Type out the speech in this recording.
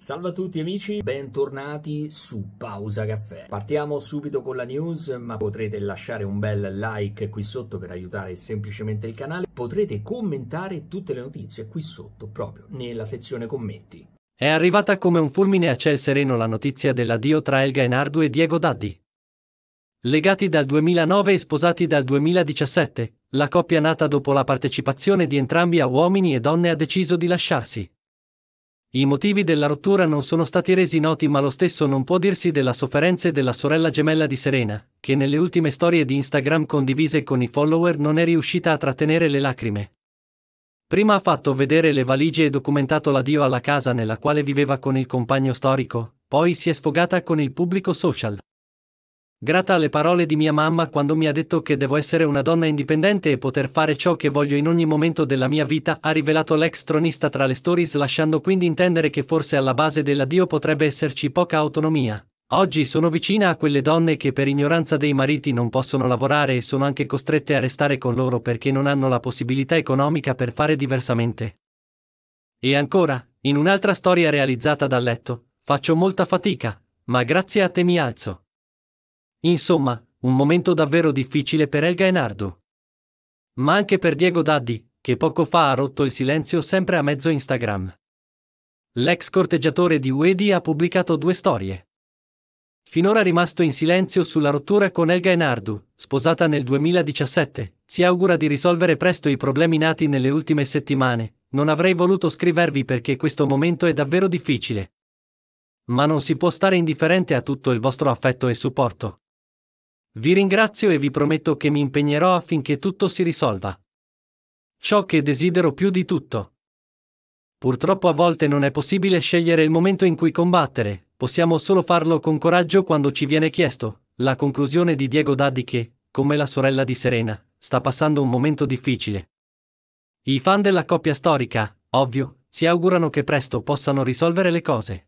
Salve a tutti amici, bentornati su Pausa Caffè. Partiamo subito con la news, ma potrete lasciare un bel like qui sotto per aiutare semplicemente il canale. Potrete commentare tutte le notizie qui sotto, proprio nella sezione commenti. È arrivata come un fulmine a ciel sereno la notizia dell'addio tra Elga Enardu e Diego Daddi. Legati dal 2009 e sposati dal 2017, la coppia nata dopo la partecipazione di entrambi a Uomini e Donne ha deciso di lasciarsi. I motivi della rottura non sono stati resi noti ma lo stesso non può dirsi della sofferenze della sorella gemella di Serena, che nelle ultime storie di Instagram condivise con i follower non è riuscita a trattenere le lacrime. Prima ha fatto vedere le valigie e documentato l'addio alla casa nella quale viveva con il compagno storico, poi si è sfogata con il pubblico social. Grata alle parole di mia mamma quando mi ha detto che devo essere una donna indipendente e poter fare ciò che voglio in ogni momento della mia vita, ha rivelato l'ex tronista tra le stories lasciando quindi intendere che forse alla base dell'addio potrebbe esserci poca autonomia. Oggi sono vicina a quelle donne che per ignoranza dei mariti non possono lavorare e sono anche costrette a restare con loro perché non hanno la possibilità economica per fare diversamente. E ancora, in un'altra storia realizzata dal letto, faccio molta fatica, ma grazie a te mi alzo. Insomma, un momento davvero difficile per Elga e Nardo. Ma anche per Diego Daddi, che poco fa ha rotto il silenzio sempre a mezzo Instagram. L'ex corteggiatore di Wedi ha pubblicato due storie. Finora rimasto in silenzio sulla rottura con Elga Enardu, sposata nel 2017, si augura di risolvere presto i problemi nati nelle ultime settimane. Non avrei voluto scrivervi perché questo momento è davvero difficile. Ma non si può stare indifferente a tutto il vostro affetto e supporto. Vi ringrazio e vi prometto che mi impegnerò affinché tutto si risolva. Ciò che desidero più di tutto. Purtroppo a volte non è possibile scegliere il momento in cui combattere, possiamo solo farlo con coraggio quando ci viene chiesto. La conclusione di Diego Daddi che, come la sorella di Serena, sta passando un momento difficile. I fan della coppia storica, ovvio, si augurano che presto possano risolvere le cose.